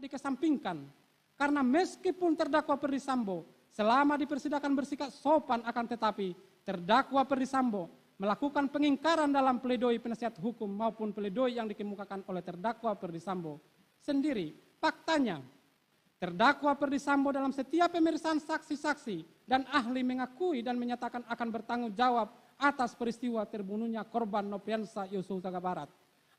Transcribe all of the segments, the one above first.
dikesampingkan. Karena meskipun terdakwa Perisambo selama dipersidakan bersikap sopan akan tetapi terdakwa Perisambo melakukan pengingkaran dalam pledoi penasihat hukum maupun pledoi yang dikemukakan oleh terdakwa Perdisambo sendiri. Faktanya, terdakwa Perdisambo dalam setiap pemeriksaan saksi-saksi dan ahli mengakui dan menyatakan akan bertanggung jawab atas peristiwa terbunuhnya korban Nopiansa Yosua Barat.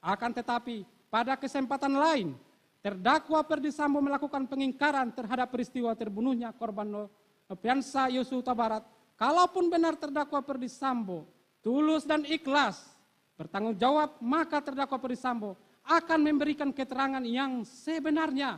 Akan tetapi, pada kesempatan lain, Terdakwa Perdisambo melakukan pengingkaran terhadap peristiwa terbunuhnya korban Nopiansa Yosua Barat. Kalaupun benar terdakwa Perdisambo tulus dan ikhlas bertanggung jawab, maka terdakwa Perdisambo akan memberikan keterangan yang sebenarnya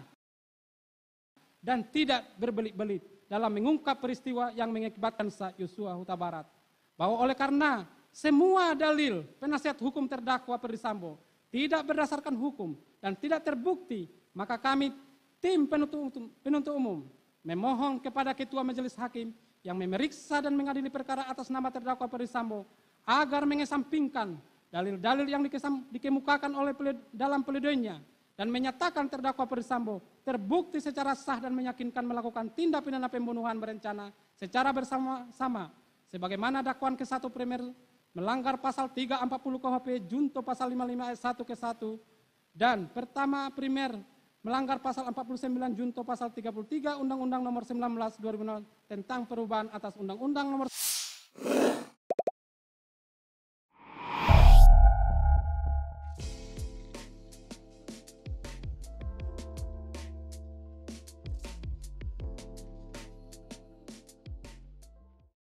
dan tidak berbelit-belit dalam mengungkap peristiwa yang mengakibatkan Sa Yosua Huta Barat. Bahwa oleh karena semua dalil penasihat hukum terdakwa Perdisambo tidak berdasarkan hukum dan tidak terbukti, maka kami tim penuntut, umum memohon kepada Ketua Majelis Hakim yang memeriksa dan mengadili perkara atas nama terdakwa Perisambo agar mengesampingkan dalil-dalil yang dikesam, dikemukakan oleh dalam peledoinya dan menyatakan terdakwa Perisambo terbukti secara sah dan meyakinkan melakukan tindak pidana pembunuhan berencana secara bersama-sama sebagaimana dakwaan ke-1 primer melanggar pasal 340 KUHP junto pasal 55 ayat 1 ke 1 dan pertama primer melanggar pasal 49 junto pasal 33 Undang-Undang nomor 19 2006 tentang perubahan atas Undang-Undang nomor